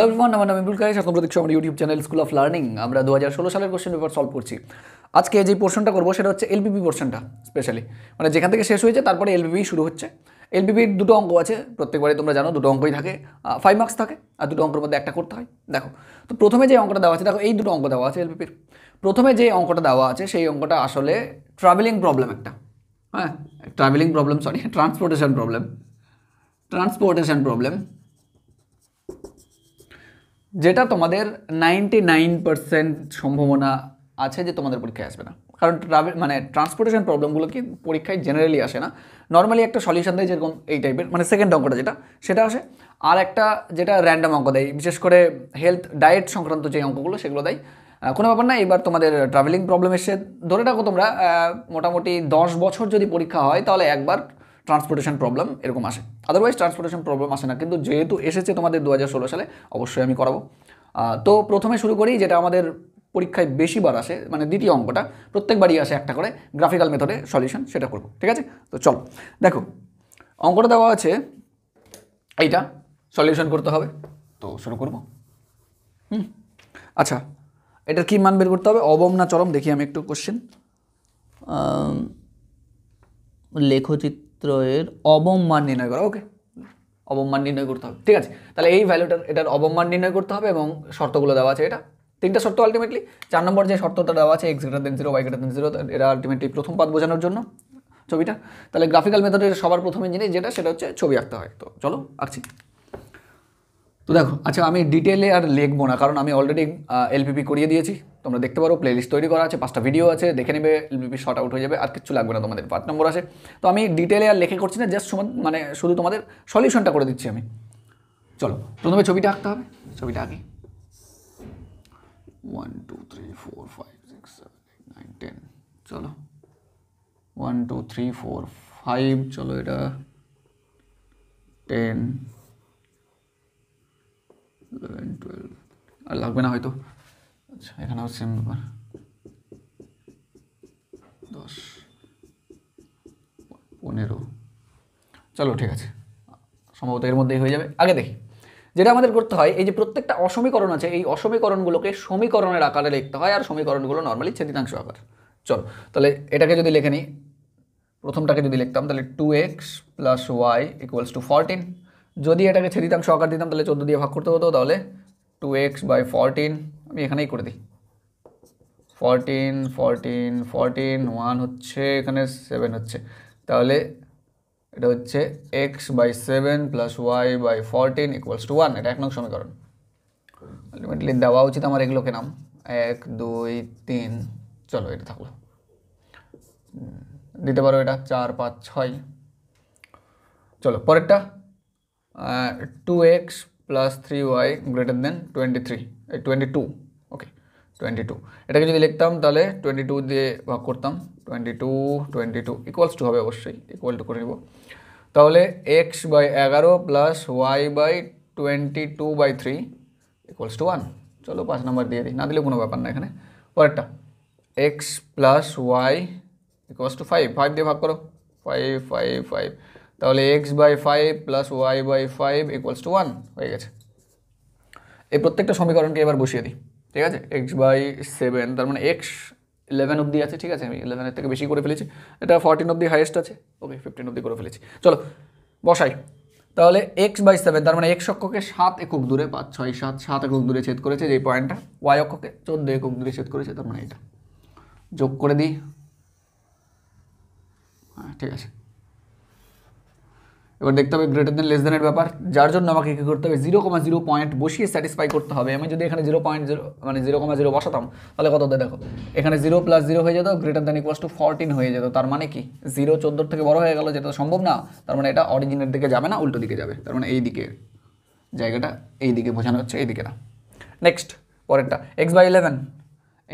hello everyone আমার নাম ইবুল কাইস আপনার দেখছো আমার YouTube channel school of learning আমরা দু হাজার ষোলো সালের কোশ্চেন পেপার সলভ করছি আজকে যে পোর্শনটা করবো সেটা হচ্ছে এলপিপি পোর্শনটা স্পেশালি মানে যেখান থেকে শেষ হয়েছে তারপরে এলপিপি শুরু হচ্ছে এলপিপির দুটো অঙ্ক আছে প্রত্যেকবারে তোমরা জানো দুটো অঙ্কই থাকে ফাইভ মার্কস থাকে আর দুটো অঙ্কের মধ্যে একটা করতে হয় দেখো তো প্রথমে যে অঙ্কটা দেওয়া আছে দেখো এই দুটো অঙ্ক দেওয়া আছে এলপিপির প্রথমে যে অঙ্কটা দেওয়া আছে সেই অঙ্কটা আসলে ট্রাভেলিং প্রবলেম একটা হ্যাঁ travelling problem sorry transportation problem transportation problem যেটা তোমাদের নাইনটি নাইন পার্সেন্ট সম্ভাবনা আছে যে তোমাদের পরীক্ষায় আসবে না কারণ ট্রাভেল মানে ট্রান্সপোর্টেশন প্রবলেমগুলো কি পরীক্ষায় জেনারেলি আসে না নর্মালি একটা সলিউশন দেয় যেরকম এই টাইপের মানে সেকেন্ড অঙ্কটা যেটা সেটা আসে আর একটা যেটা র্যান্ডাম অঙ্ক দেয় বিশেষ করে হেলথ ডায়েট সংক্রান্ত যে অঙ্কগুলো সেগুলো দেয় কোনো ব্যাপার না এবার তোমাদের ট্রাভেলিং প্রবলেম এসে ধরে রাখো তোমরা মোটামুটি দশ বছর যদি পরীক্ষা হয় তাহলে একবার ট্রান্সপোর্টেশন প্রবলেম এরকম আসে আদারওয়াইজ ট্রান্সপোর্টেশন প্রবলেম আসে না কিন্তু যেহেতু এসেছে তোমাদের দু সালে অবশ্যই আমি করাবো তো প্রথমে শুরু করি যেটা আমাদের পরীক্ষায় বেশিবার আসে মানে দ্বিতীয় অঙ্কটা প্রত্যেকবারই আসে একটা করে গ্রাফিক্যাল মেথডে সলিউশন সেটা করব ঠিক আছে তো চল দেখো অঙ্কটা দেওয়া আছে এইটা সলিউশন করতে হবে তো শুরু করব হুম আচ্ছা এটার কী মান বের করতে হবে অবম না চরম দেখি আমি একটু কোশ্চেন লেখচিত্র সূত্রের অবম মান নির্ণয় করা ওকে অবম মান নির্ণয় করতে হবে ঠিক আছে তাহলে এই ভ্যালুটার এটার অবম মান নির্ণয় করতে হবে এবং শর্তগুলো দেওয়া আছে এটা তিনটা শর্ত আলটিমেটলি চার নম্বর যে শর্তটা দেওয়া আছে x greater than zero y greater than zero এটা আলটিমেটলি প্রথম পাত বোঝানোর জন্য ছবিটা তাহলে গ্রাফিক্যাল মেথডের সবার প্রথমে জিনিস যেটা সেটা হচ্ছে ছবি আঁকতে হয় তো চলো আঁকছি তো দেখো আচ্ছা আমি ডিটেলে আর লিখবো না কারণ আমি অলরেডি এলপিপি করিয়ে দিয়েছি তোমরা দেখতে পারো প্লেলিস্ট তৈরি করা আছে পাঁচটা ভিডিও আছে দেখে নেবে এলপিপি শর্ট আউট হয়ে যাবে আর কিছু লাগবে না তোমাদের পার্ট নম্বর আছে তো আমি ডিটেলে আর লেখে করছি না জাস্ট মানে শুধু তোমাদের সলিউশনটা করে দিচ্ছি আমি চলো প্রথমে ছবিটা আঁকতে হবে ছবিটা আঁকি one two three four five six seven nine ten চলো one two three four five চলো এটা টেন টুয়েলভ আর লাগবে না হয়তো আচ্ছা এখানেও সেম ব্যাপার দশ পনেরো চলো ঠিক আছে সম্ভবত এর মধ্যেই হয়ে যাবে আগে দেখি যেটা আমাদের করতে হয় এই যে প্রত্যেকটা অসমীকরণ আছে এই অসমীকরণগুলোকে সমীকরণের আকারে লিখতে হয় আর সমীকরণগুলো নর্মালি ছেদিতাংশ আকার চলো তাহলে এটাকে যদি লেখে নিই প্রথমটাকে যদি লিখতাম তাহলে two x plus y equals to fourteen যদি এটাকে ছেড়ে দিতাম সকার দিতাম তাহলে চোদ্দো দিয়ে ভাগ করতে হতো তাহলে টু এক্স বাই ফরটিন আমি এখানেই করে দিই ফরটিন ফরটিন ফরটিন ওয়ান হচ্ছে এখানে সেভেন হচ্ছে তাহলে এটা হচ্ছে x by seven plus y by fourteen equals to one এটা এক নং সমীকরণ আলটিমেটলি দেওয়া উচিত আমার এগুলোকে নাম এক দুই তিন চলো এটা থাকলো দিতে পারো এটা চার পাঁচ ছয় চলো পরেরটা two x plus three y greater than twenty three twenty two okay twenty two এটাকে যদি লিখতাম তাহলে টোয়েন্টি টু দিয়ে ভাগ করতাম twenty two twenty two equals to হবে অবশ্যই ইকুয়াল টু করে নেব তাহলে এক্স বাই এগারো plus y by twenty two by three equals to one চলো পাঁচ নাম্বার দিয়ে দিই না দিলে কোনো ব্যাপার না এখানে পরেরটা x plus y equals to five five দিয়ে ভাগ করো ফাইভ ফাইভ ফাইভ তাহলে x by five plus y by five equals to one হয়ে গেছে এই প্রত্যেকটা সমীকরণকে এবার বসিয়ে দিই ঠিক আছে এক্স বাই সেভেন তার মানে এক্স ইলেভেন অবধি আছে ঠিক আছে আমি ইলেভেনের থেকে বেশি করে ফেলেছি এটা ফর্টিন অবধি হাইয়েস্ট আছে ওকে ফিফটিন অবধি করে ফেলেছি চলো বসাই তাহলে এক্স বাই সেভেন তার মানে এক্স অক্ষকে সাত একক দূরে পাঁচ ছয় সাত সাত একক দূরে ছেদ করেছে যেই পয়েন্টটা ওয়াই অক্ষকে চোদ্দ একক দূরে ছেদ করেছে তার মানে এটা যোগ করে দিই হ্যাঁ ঠিক আছে এবার দেখতে হবে গ্রেটার দেন লেস দেনের ব্যাপার যার জন্য আমাকে কী করতে হবে জিরো কমা জিরো পয়েন্ট বসিয়ে স্যাটিসফাই করতে হবে আমি যদি এখানে জিরো পয়েন্ট জিরো মানে জিরো কমা জিরো বসাতাম তাহলে কত দেখো এখানে জিরো প্লাস জিরো হয়ে যেত greater than equals to fourteen হয়ে যেত তার মানে কি জিরো চোদ্দোর থেকে বড় হয়ে গেল যেটা সম্ভব না তার মানে এটা অরিজিনের দিকে যাবে না উল্টো দিকে যাবে তার মানে এই দিকে জায়গাটা এই দিকে বোঝানো হচ্ছে এই দিকে না নেক্সট পরেরটা x by eleven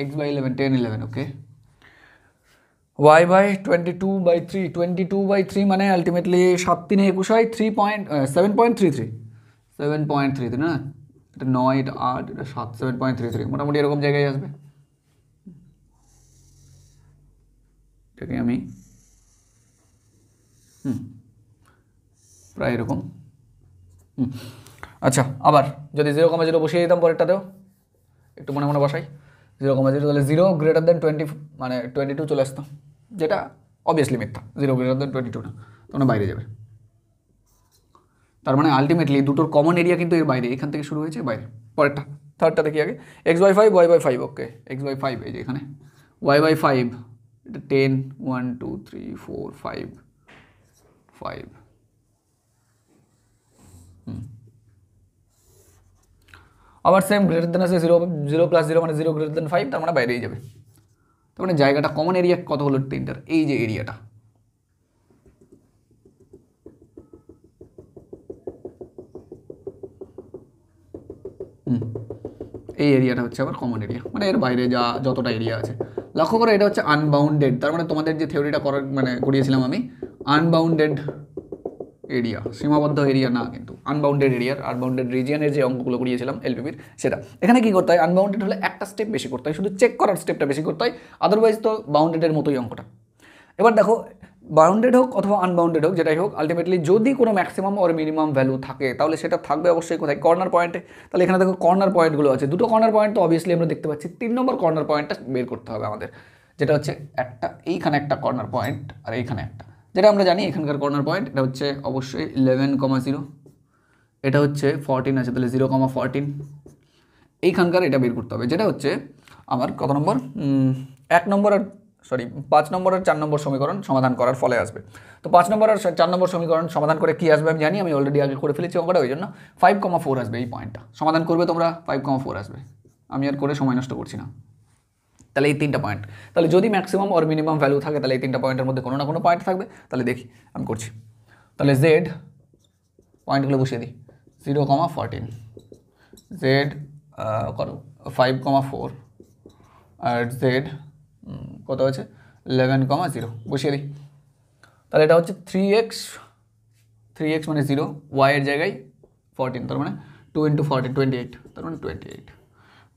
x by eleven ten eleven okay y by twenty two by three twenty two by three মানে আলটিমেটলি সাত তিনে একুশ হয় three point seven point three three seven point three three না এটা নয় এটা আট এটা সাত সেভেন পয়েন্ট থ্রি থ্রি মোটামুটি এরকম জায়গায় আসবে এটাকে আমি হুম প্রায় এরকম হুম আচ্ছা আবার যদি যেরকম জিরো বসিয়ে দিতাম পরেরটাতেও একটু মনে মনে বসাই জিরো কমা জিরো তাহলে জিরো গ্রেটার দেন টোয়েন্টি মানে টোয়েন্টি টু চলে আসতো যেটা অবভিয়াসলি মিথ্যা zero greater than twenty two না বাইরে যাবে তার মানে আলটিমেটলি দুটোর কমন এরিয়া কিন্তু এর বাইরে এখান থেকে শুরু হয়েছে বাইরে পরেরটা থার্ডটাতে কি আগে x by five y by five okay x by five এই যে এখানে ওয়াই বাই ফাইভ এটা ten one two three four five five hmm আবার সেম গ্রেটার দেন আছে জিরো জিরো প্লাস জিরো মানে জিরো গ্রেটার দেন ফাইভ তার মানে বাইরেই যাবে তার মানে জায়গাটা কমন এরিয়া কত হলো তিনটার এই যে এরিয়াটা এই এরিয়াটা হচ্ছে আবার কমন এরিয়া মানে এর বাইরে যা যতটা এরিয়া আছে লক্ষ্য করো এটা হচ্ছে আনবাউন্ডেড তার মানে তোমাদের যে থিওরিটা করার মানে করিয়েছিলাম আমি আনবাউন্ডেড এরিয়া সীমাবদ্ধ এরিয়া না আনবাউন্ডেড এরিয়ার আনবাউন্ডেড রিজিয়নের যে অঙ্কগুলো করিয়েছিলাম এলপিপির সেটা এখানে কি করতে হয় আনবাউন্ডেড হলে একটা স্টেপ বেশি করতে হয় শুধু চেক করার স্টেপটা বেশি করতে হয় আদারওয়াইজ তো বাউন্ডেডের মতোই অঙ্কটা এবার দেখো বাউন্ডেড হোক অথবা আনবাউন্ডেড হোক যেটাই হোক আলটিমেটলি যদি কোনো ম্যাক্সিমাম ওর মিনিমাম ভ্যালু থাকে তাহলে সেটা থাকবে অবশ্যই কোথায় কর্নার পয়েন্টে তাহলে এখানে দেখো কর্নার পয়েন্টগুলো আছে দুটো কর্নার পয়েন্ট তো অবভিয়াসলি আমরা দেখতে পাচ্ছি তিন নম্বর কর্নার পয়েন্টটা বের করতে হবে আমাদের যেটা হচ্ছে একটা এইখানে একটা কর্নার পয়েন্ট আর এইখানে একটা যেটা আমরা জানি এখানকার কর্নার পয়েন্ট এটা হচ্ছে অবশ্যই ইলেভেন কমা জিরো এটা হচ্ছে ফরটিন আছে তাহলে জিরো কমা ফরটিন এইখানকার এটা বের করতে হবে যেটা হচ্ছে আমার কত নম্বর এক নম্বর আর সরি পাঁচ নম্বর আর চার নম্বর সমীকরণ সমাধান করার ফলে আসবে তো পাঁচ নম্বর আর চার নম্বর সমীকরণ সমাধান করে কী আসবে আমি জানি আমি অলরেডি আগে করে ফেলেছি ওটা ওই জন্য ফাইভ কমা ফোর আসবে এই পয়েন্টটা সমাধান করবে তোমরা ফাইভ কমা ফোর আসবে আমি আর করে সময় নষ্ট করছি না তাহলে এই তিনটা পয়েন্ট তাহলে যদি ম্যাক্সিমাম ওর মিনিমাম ভ্যালু থাকে তাহলে এই তিনটা পয়েন্টের মধ্যে কোনো না কোনো পয়েন্ট থাকবে তাহলে দেখি আমি করছি তাহলে জেড পয়েন্টগুলো বসিয়ে দিই জিরো কমা ফর্টিন জেড কত ফাইভ কমা ফোর আর জেড কত আছে ইলেভেন কমা জিরো বসিয়ে দিই তাহলে এটা হচ্ছে থ্রি এক্স থ্রি এক্স মানে জিরো ওয়াইয়ের জায়গায় ফোরটিন তার মানে two into fourteen twenty eight তার মানে টোয়েন্টি এইট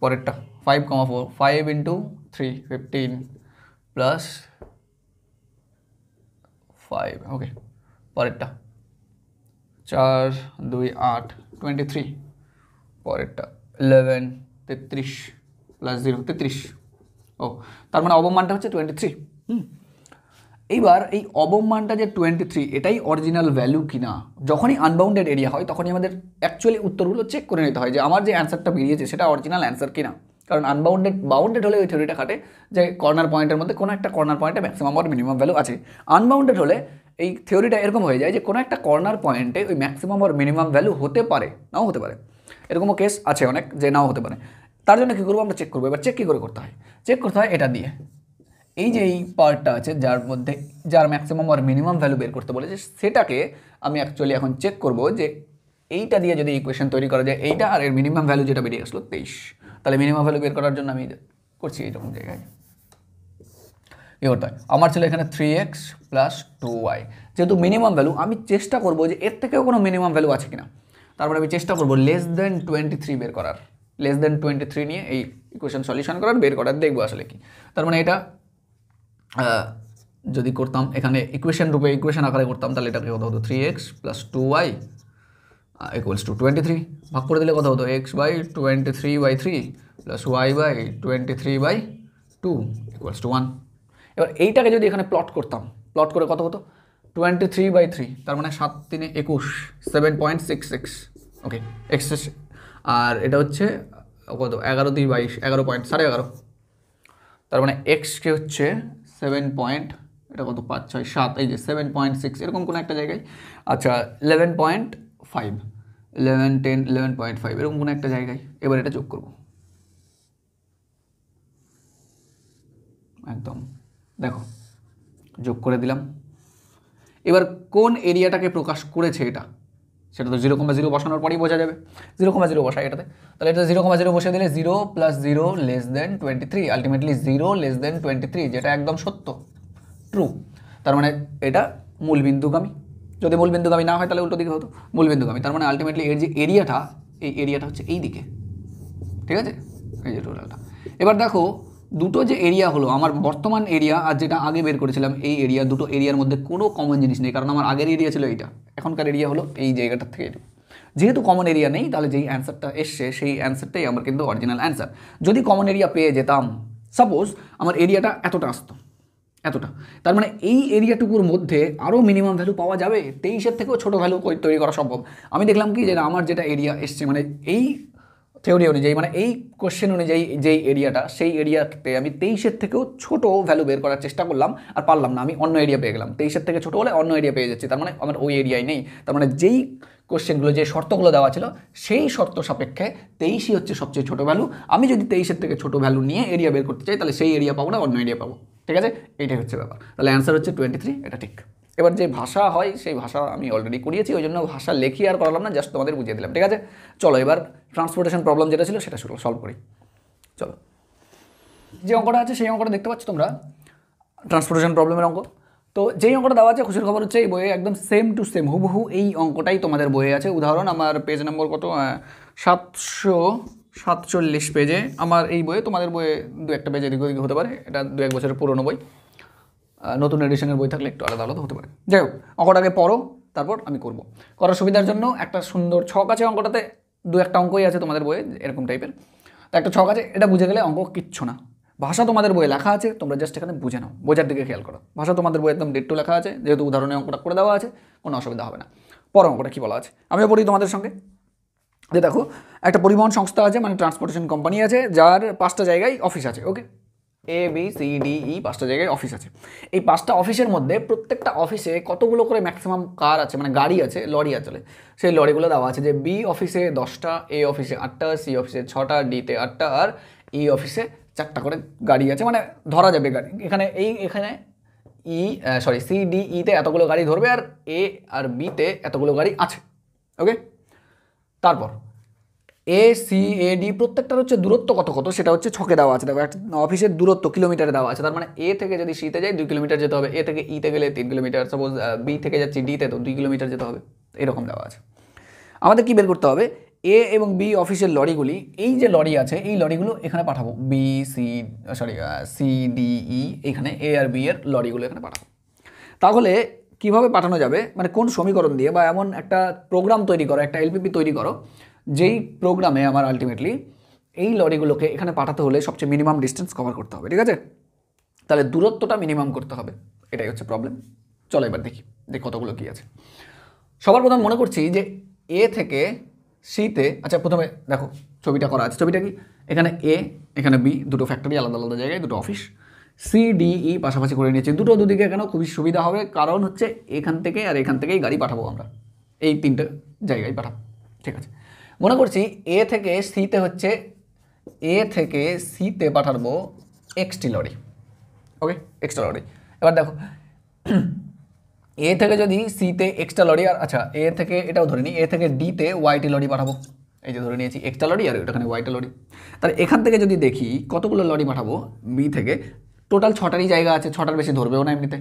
পরেরটা five comma four five into three fifteen plus five okay পরেরটা চার দুই আট টোয়েন্টি থ্রি পরেরটা ইলেভেন তেত্রিশ প্লাস জিরো তেত্রিশ ও তার মানে অবমানটা হচ্ছে টোয়েন্টি থ্রি হুম এইবার এই অবমানটা যে টোয়েন্টি থ্রি এটাই অরিজিনাল ভ্যালু কিনা যখনই আনবাউন্ডেড এরিয়া হয় তখনই আমাদের অ্যাকচুয়ালি উত্তরগুলো চেক করে নিতে হয় যে আমার যে অ্যান্সারটা বেরিয়েছে সেটা অরিজিনাল অ্যান্সার কিনা কারণ আনবাউন্ডেড বাউন্ডেড হলে ওই থিওরিটা খাটে যে কর্নার পয়েন্টের মধ্যে কোনো একটা কর্নার পয়েন্টে ম্যাক্সিমাম আর মিনিমাম ভ্যালু আছে আনবাউন্ডেড হলে এই থিওরিটা এরকম হয়ে যায় যে কোনো একটা কর্নার পয়েন্টে ওই ম্যাক্সিমাম আর মিনিমাম ভ্যালু হতে পারে নাও হতে পারে এরকমও কেস আছে অনেক যে নাও হতে পারে তার জন্য কী করবো আমরা চেক করবো এবার চেক কী করে করতে হয় চেক করতে হয় এটা দিয়ে এই যে এই পার্টটা আছে যার মধ্যে যার ম্যাক্সিমাম আর মিনিমাম ভ্যালু বের করতে বলেছে সেটাকে আমি অ্যাকচুয়ালি এখন চেক করব যে এইটা দিয়ে যদি ইকুয়েশন তৈরি করা যায় এইটা আর এর মিনিমাম ভ্যালু যেটা বেরিয়ে আসলো তেইশ তাহলে মিনিমাম ভ্যালু বের করার জন্য আমি করছি এইরকম জায়গায় এ আমার ছিল এখানে three x plus two y যেহেতু মিনিমাম ভ্যালু আমি চেষ্টা করবো যে এর থেকেও কোনো মিনিমাম ভ্যালু আছে কিনা তারপরে আমি চেষ্টা করবো লেস দেন টোয়েন্টি থ্রি বের করার লেস দেন টোয়েন্টি থ্রি নিয়ে এই ইকুয়েশন সলিউশন করার বের করার দেখবো আসলে কি তার মানে এটা যদি করতাম এখানে ইকুয়েশন রূপে ইকুয়েশন আকারে করতাম তাহলে এটাকে কত হতো three x plus two y equals to twenty three ভাগ করে দিলে কত হতো x by twenty three by three plus y by twenty three by two equals to one এবার এইটাকে যদি এখানে প্লট করতাম প্লট করে কত হতো টোয়েন্টি থ্রি বাই থ্রি তার মানে সাত তিনে একুশ seven point six six okay এক্সেস আর এটা হচ্ছে কত এগারো দুই বাইশ এগারো পয়েন্ট সাড়ে এগারো তার মানে এক্সকে হচ্ছে সেভেন পয়েন্ট এটা কত পাঁচ ছয় সাত এই যে সেভেন পয়েন্ট সিক্স এরকম কোনো একটা জায়গায় আচ্ছা eleven point five eleven ten eleven point five এরকম কোনো একটা জায়গায় এবার এটা যোগ করব একদম দেখো যোগ করে দিলাম এবার কোন এরিয়াটাকে প্রকাশ করেছে এটা সেটা তো জিরো কমা জিরো বসানোর পরেই বোঝা যাবে জিরো কমা জিরো বসায় এটাতে তাহলে এটা জিরো কমা জিরো বসে দিলে zero plus zero less than twenty three ultimately zero less than twenty three যেটা একদম সত্য ট্রু তার মানে এটা মূলবিন্দুগামী যদি মূলবিন্দুগামী না হয় তাহলে উল্টো দিকে হতো মূলবিন্দুগামী তার মানে আলটিমেটলি এর যে এরিয়াটা এই এরিয়াটা হচ্ছে এই দিকে ঠিক আছে এই যে টোটালটা এবার দেখো দুটো যে এরিয়া হলো আমার বর্তমান এরিয়া আর যেটা আগে বের করেছিলাম এই এরিয়া দুটো এরিয়ার মধ্যে কোনো কমন জিনিস নেই কারণ আমার আগের এরিয়া ছিল এইটা এখনকার এরিয়া হলো এই জায়গাটার থেকে যেহেতু কমন এরিয়া নেই তাহলে যেই অ্যান্সারটা এসছে সেই অ্যান্সারটাই আমার কিন্তু অরিজিনাল অ্যান্সার যদি কমন এরিয়া পেয়ে যেতাম সাপোজ আমার এরিয়াটা এতটা আসতো এতটা তার মানে এই এরিয়াটুকুর মধ্যে আরও মিনিমাম ভ্যালু পাওয়া যাবে তেইশের থেকেও ছোটো ভ্যালু তৈরি করা সম্ভব আমি দেখলাম কি যে আমার যেটা এরিয়া এসছে মানে এই থিওরি অনুযায়ী মানে এই কোশ্চেন অনুযায়ী যেই এরিয়াটা সেই এরিয়াতে আমি তেইশের থেকেও ছোট ভ্যালু বের করার চেষ্টা করলাম আর পারলাম না আমি অন্য এরিয়া পেয়ে গেলাম তেইশের থেকে ছোটো হলে অন্য এরিয়া পেয়ে যাচ্ছি তার মানে আমার ওই এরিয়ায় নেই তার মানে যেই কোশ্চেনগুলো যে শর্তগুলো দেওয়া ছিল সেই শর্ত সাপেক্ষে তেইশই হচ্ছে সবচেয়ে ছোটো ভ্যালু আমি যদি তেইশের থেকে ছোটো ভ্যালু নিয়ে এরিয়া বের করতে চাই তাহলে সেই এরিয়া পাবো না অন্য এরিয়া পাবো ঠিক আছে এটাই হচ্ছে ব্যাপার তাহলে অ্যান্সার হচ্ছে টোয়েন্টি থ্রি এটা ঠিক এবার যে ভাষা হয় সেই ভাষা আমি অলরেডি করিয়েছি ওই জন্য ভাষা লেখি আর করালাম না জাস্ট তোমাদের বুঝিয়ে দিলাম ঠিক আছে চলো এবার ট্রান্সপোর্টেশন প্রবলেম যেটা ছিল সেটা শুরু সলভ করি চলো যে অঙ্কটা আছে সেই অঙ্কটা দেখতে পাচ্ছ তোমরা ট্রান্সপোর্টেশন প্রবলেমের অঙ্ক তো যেই অঙ্কটা দেওয়া আছে খুশির খবর হচ্ছে এই বইয়ে একদম সেম টু সেম হুবহু এই অঙ্কটাই তোমাদের বইয়ে আছে উদাহরণ আমার পেজ নম্বর কত সাতশো সাতচল্লিশ পেজে আমার এই বইয়ে তোমাদের বইয়ে দু একটা পেজ এদিকে হতে পারে এটা দু এক বছরের পুরনো বই নতুন এডিশনের বই থাকলে একটু আলাদা আলাদা হতে পারে যাই হোক অঙ্কটাকে পড়ো তারপর আমি করব করার সুবিধার জন্য একটা সুন্দর ছক আছে অঙ্কটাতে দু একটা অঙ্কই আছে তোমাদের বইয়ে এরকম টাইপের তো একটা ছক আছে এটা বুঝে গেলে অঙ্ক কিচ্ছু না ভাষা তোমাদের বইয়ে লেখা আছে তোমরা জাস্ট এখানে বুঝে নাও বোঝার দিকে খেয়াল করো ভাষা তোমাদের বইয়ে একদম ডেট্টু লেখা আছে যেহেতু উদাহরণে অঙ্কটা করে দেওয়া আছে কোনো অসুবিধা হবে না পর অঙ্কটা কী বলা আছে আমিও পড়ি তোমাদের সঙ্গে যে দেখো একটা পরিবহন সংস্থা আছে মানে ট্রান্সপোর্টেশন কোম্পানি আছে যার পাঁচটা জায়গায় অফিস আছে okay A B C D E পাঁচটা জায়গায় অফিস আছে এই পাঁচটা অফিসের মধ্যে প্রত্যেকটা অফিসে কতগুলো করে ম্যাক্সিমাম কার আছে মানে গাড়ি আছে লরি আছে সেই লরিগুলো দেওয়া আছে যে বি অফিসে দশটা এ অফিসে আটটা সি অফিসে ছটা ডিতে আটটা আর ই e অফিসে চারটা করে গাড়ি আছে মানে ধরা যাবে গাড়ি এখানে এই এখানে ই সরি সি ডি ইতে এতগুলো গাড়ি ধরবে আর এ আর বিতে এতগুলো গাড়ি আছে ওকে তারপর এ সি এ ডি প্রত্যেকটার হচ্ছে দূরত্ব কত কত সেটা হচ্ছে ছকে দেওয়া আছে দেখো একটা অফিসের দূরত্ব কিলোমিটারে দেওয়া আছে তার মানে এ থেকে যদি সিতে যাই দুই কিলোমিটার যেতে হবে এ থেকে ইতে e গেলে তিন কিলোমিটার সাপোজ বি থেকে যাচ্ছি ডিতে তো দুই কিলোমিটার যেতে হবে এরকম দেওয়া আছে আমাদের কী বের করতে হবে এ এবং বি অফিসের লরিগুলি এই যে লরি আছে এই লরিগুলো এখানে পাঠাবো B C sorry C D E এখানে এ আর বি এর লরিগুলো এখানে পাঠাবো তাহলে কিভাবে পাঠানো যাবে মানে কোন সমীকরণ দিয়ে বা এমন একটা প্রোগ্রাম তৈরি করো একটা এলপিপি তৈরি করো যেই প্রোগ্রামে আমার আলটিমেটলি এই লরিগুলোকে এখানে পাঠাতে হলে সবচেয়ে মিনিমাম ডিস্টেন্স কভার করতে হবে ঠিক আছে তাহলে দূরত্বটা মিনিমাম করতে হবে এটাই হচ্ছে প্রবলেম চলো এবার দেখি দেখি কতগুলো কী আছে সবার প্রথম মনে করছি যে এ থেকে সিতে আচ্ছা প্রথমে দেখো ছবিটা করা আছে ছবিটা কি এখানে এ এখানে বি দুটো ফ্যাক্টরি আলাদা আলাদা জায়গায় দুটো অফিস সি ডি ই পাশাপাশি করে নিয়েছি দুটো দুদিকে কেন খুবই সুবিধা হবে কারণ হচ্ছে এখান থেকে আর এখান থেকেই গাড়ি পাঠাবো আমরা এই তিনটে জায়গায় পাঠাবো ঠিক আছে মনে করছি এ থেকে সিতে হচ্ছে এ থেকে সিতে পাঠাবো এক্সটি লরি ওকে এক্সট্রা লরি এবার দেখো এ থেকে যদি সিতে এক্সট্রা লরি আর আচ্ছা এ থেকে এটাও ধরে নিই এ থেকে ডিতে ওয়াইটি লরি পাঠাবো এই যে ধরে নিয়েছি এক্সট্রা লরি আর ওটাখানে ওয়াইটি লরি তাহলে এখান থেকে যদি দেখি কতগুলো লরি পাঠাবো বি থেকে টোটাল ছটারই জায়গা আছে ছটার বেশি ধরবেও না এমনিতে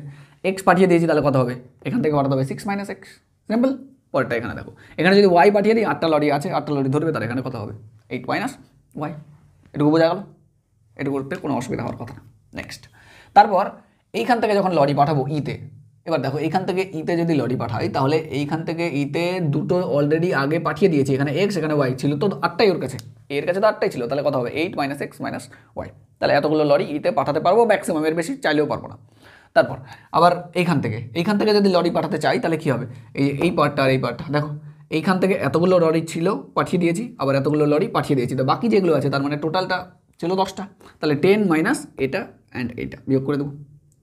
এক্স পাঠিয়ে দিয়েছি তাহলে কত হবে এখান থেকে পাঠাতে হবে সিক্স মাইনাস এক্স সিম্পল পরেরটা এখানে দেখো এখানে যদি ওয়াই পাঠিয়ে দিই আটটা লরি আছে আটটা লরি ধরবে তার এখানে কথা হবে এইট মাইনাস ওয়াই এটুকু বোঝা গেল এটুকু করতে কোনো অসুবিধা হওয়ার কথা না নেক্সট তারপর এইখান থেকে যখন লরি পাঠাবো ইতে e এবার দেখো এইখান থেকে ইতে e যদি লরি পাঠাই তাহলে এইখান থেকে ইতে e দুটো অলরেডি আগে পাঠিয়ে দিয়েছি এখানে এক্স এখানে ওয়াই ছিল তো আটটাই ওর কাছে এর কাছে তো আটটাই ছিল তাহলে কথা হবে eight minus x minus y তাহলে এতগুলো লরি ইতে পাঠাতে পারবো ম্যাক্সিমাম এর বেশি চাইলেও পারবো না তারপর আবার এইখান থেকে এইখান থেকে যদি লরি পাঠাতে চাই তাহলে কী হবে এই এই পার্টটা আর এই পার্টটা দেখো এইখান থেকে এতগুলো লরি ছিল পাঠিয়ে দিয়েছি আবার এতগুলো লরি পাঠিয়ে দিয়েছি তো বাকি যেগুলো আছে তার মানে টোটালটা ছিল দশটা তাহলে টেন মাইনাস এটা অ্যান্ড এইটা বিয়োগ করে দেবো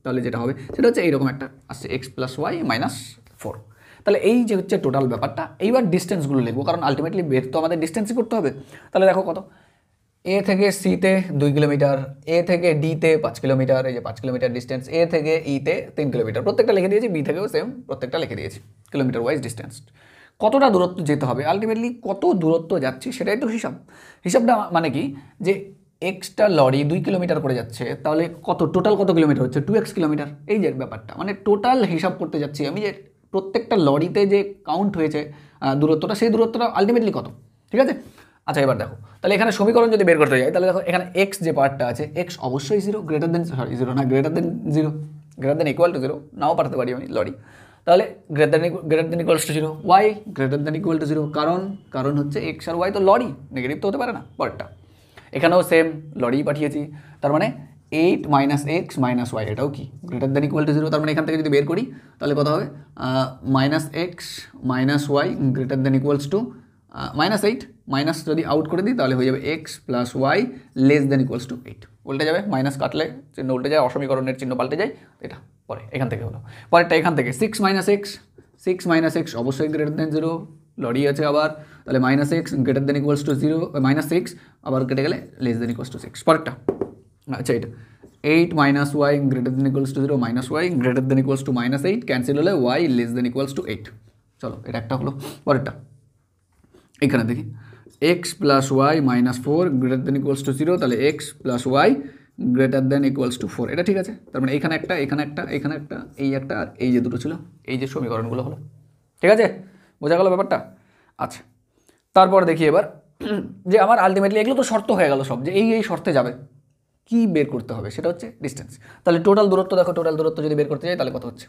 তাহলে যেটা হবে সেটা হচ্ছে এইরকম একটা আসছে x plus y minus four তাহলে এই যে হচ্ছে টোটাল ব্যাপারটা এইবার ডিস্টেন্সগুলো লিখবো কারণ আলটিমেটলি বের তো আমাদের ডিস্টেন্সই করতে হবে তাহলে দেখো কত এ থেকে সিতে দুই কিলোমিটার এ থেকে ডিতে পাঁচ কিলোমিটার এই যে পাঁচ কিলোমিটার ডিস্টেন্স এ থেকে ইতে e তিন কিলোমিটার প্রত্যেকটা লিখে দিয়েছি বি থেকেও সেম প্রত্যেকটা লিখে দিয়েছি কিলোমিটার ওয়াইজ ডিস্টেন্স কতটা দূরত্ব যেতে হবে আলটিমেটলি কত দূরত্ব যাচ্ছে সেটাই তো হিসাব হিসাবটা মানে কি যে এক্সট্রা লরি দুই কিলোমিটার করে যাচ্ছে তাহলে কত টোটাল কত কিলোমিটার হচ্ছে টু এক্স কিলোমিটার এই যে ব্যাপারটা মানে টোটাল হিসাব করতে যাচ্ছি আমি যে প্রত্যেকটা লরিতে যে কাউন্ট হয়েছে দূরত্বটা সেই দূরত্বটা আলটিমেটলি কত ঠিক আছে আচ্ছা এবার দেখো তাহলে এখানে সমীকরণ যদি বের করতে যাই তাহলে দেখো এখানে এক্স যে পার্টটা আছে এক্স অবশ্যই zero greater than sorry zero না greater than zero greater than equal to zero নাও পাঠাতে পারি আমি লরি তাহলে greater than greater than equal to zero y greater than equal to zero কারণ কারণ হচ্ছে এক্স আর ওয়াই তো লরি নেগেটিভ তো হতে পারে না পার্টটা এখানেও সেম লরি পাঠিয়েছি তার মানে eight minus x minus y এটাও কি greater than equal to zero তার মানে এখান থেকে যদি বের করি তাহলে কথা হবে minus x minus y greater than equals to minus eight minus যদি আউট করে দিই তাহলে হয়ে যাবে x plus y less than equals to eight উল্টে যাবে মাইনাস কাটলে চিহ্ন উল্টে যায় অসমীকরণের চিহ্ন পাল্টে যায় এটা পরে এখান থেকে হলো পরেরটা এখান থেকে six minus x six minus x অবশ্যই গ্রেটার দেন জিরো লরি আছে আবার তাহলে minus x greater than equals to zero minus six আবার কেটে গেলে less than equals to six পরেরটা আচ্ছা এটা eight minus y greater than equals to zero minus y greater than equals to minus eight cancel হলে y less than equals to eight চলো এটা একটা হলো পরেরটা এখানে দেখি x plus y minus four greater than equals to zero তাহলে x plus y greater than equals to four এটা ঠিক আছে তার মানে এখানে একটা এখানে একটা এখানে একটা এই একটা আর এই যে দুটো ছিল এই যে সমীকরণগুলো হলো ঠিক আছে বোঝা গেল ব্যাপারটা আচ্ছা তারপর দেখি এবার যে আমার আলটিমেটলি এগুলো তো শর্ত হয়ে গেল সব যে এই এই শর্তে যাবে কি বের করতে হবে সেটা হচ্ছে ডিস্টেন্স তাহলে টোটাল দূরত্ব দেখো টোটাল দূরত্ব যদি বের করতে যাই তাহলে কত হচ্ছে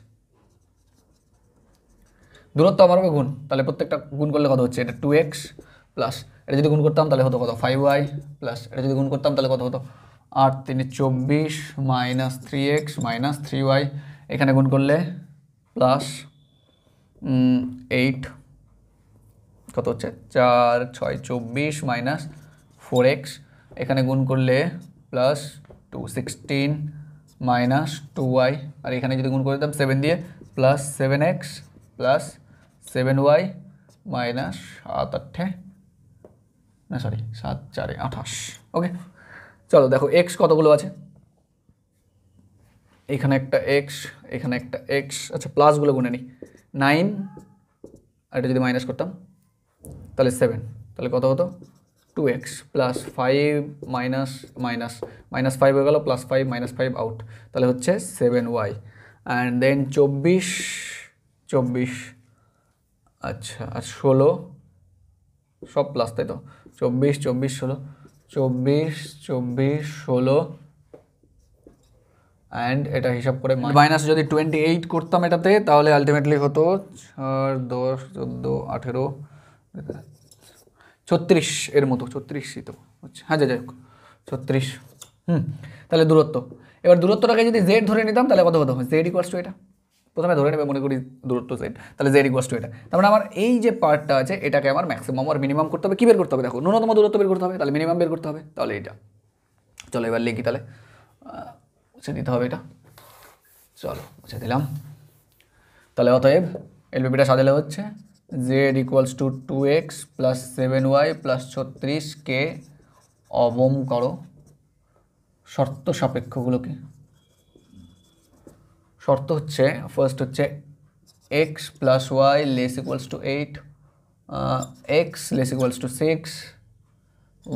দূরত্ব আমার হবে গুণ তাহলে প্রত্যেকটা গুণ করলে কত হচ্ছে এটা টু এক্স প্লাস এটা যদি গুণ করতাম তাহলে হতো কত ফাইভ ওয়াই প্লাস এটা যদি গুণ করতাম তাহলে কত হতো আট তিনে চব্বিশ minus three x minus three y এখানে গুণ করলে প্লাস এইট কত হচ্ছে চার ছয় চব্বিশ মাইনাস ফোর এক্স এখানে গুণ করলে plus two sixteen minus two y আর এখানে যদি গুণ করে দিতাম সেভেন দিয়ে plus seven x plus seven y minus সাত আটে না সরি সাত চারে আঠাশ ওকে চলো দেখো এক্স কতগুলো আছে এখানে একটা এক্স এখানে একটা এক্স আচ্ছা প্লাসগুলো গুনে নিই নাইন আর এটা যদি মাইনাস করতাম তাহলে সেভেন তাহলে কত হতো two x plus five minus minus minus five হয়ে গেল plus five minus five out তাহলে হচ্ছে সেভেন ওয়াই অ্যান্ড দেন চব্বিশ চব্বিশ আচ্ছা আর ষোলো সব প্লাস তাই তো চব্বিশ চব্বিশ ষোলো চব্বিশ চব্বিশ ষোলো অ্যান্ড এটা হিসাব করে মাইনাস যদি টোয়েন্টি এইট করতাম এটাতে তাহলে আলটিমেটলি হতো চার দশ চোদ্দো আঠেরো ছত্রিশ এর মতো ছত্রিশই তো আচ্ছা, হ্যাঁ যাই হোক ছত্রিশ হুম তাহলে দূরত্ব এবার দূরত্বটাকে যদি জেড ধরে নিতাম তাহলে কত হতো জেড ইকোয়ার্স টু এটা প্রথমে ধরে নেবে মনে করি দূরত্ব সেট তাহলে জেড ইকোয়াস টু এটা তারপরে মানে আমার এই যে পার্টটা আছে এটাকে আমার ম্যাক্সিমাম আর মিনিমাম করতে হবে কী বের করতে হবে দেখো ন্যূনতম দূরত্ব বের করতে হবে তাহলে মিনিমাম বের করতে হবে তাহলে এটা চলো এবার লিখি তাহলে সে দিতে হবে এটা চলো বুঝে দিলাম তাহলে অতএব এলপিপিটা সাজালে হচ্ছে Z equals to two x plus seven y plus ছত্রিশ কে অবম করো শর্ত সাপেক্ষগুলোকে শর্ত হচ্ছে ফার্স্ট হচ্ছে x plus y less equals to eight x less equals to six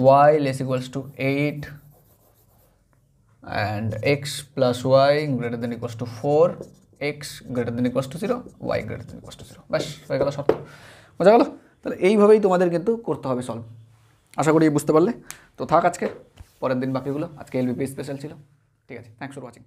y less equals to eight and x plus y greater than equals to four x greater than equals to 0 y greater than equals to 0 ব্যাস হয়ে গেল শর্ত বোঝা গেল তাহলে এইভাবেই তোমাদের কিন্তু করতে হবে সলভ আশা করি বুঝতে পারলে তো থাক আজকে পরের দিন বাকিগুলো আজকে এলবিপি স্পেশাল ছিল ঠিক আছে থ্যাংকস ফর ওয়াচিং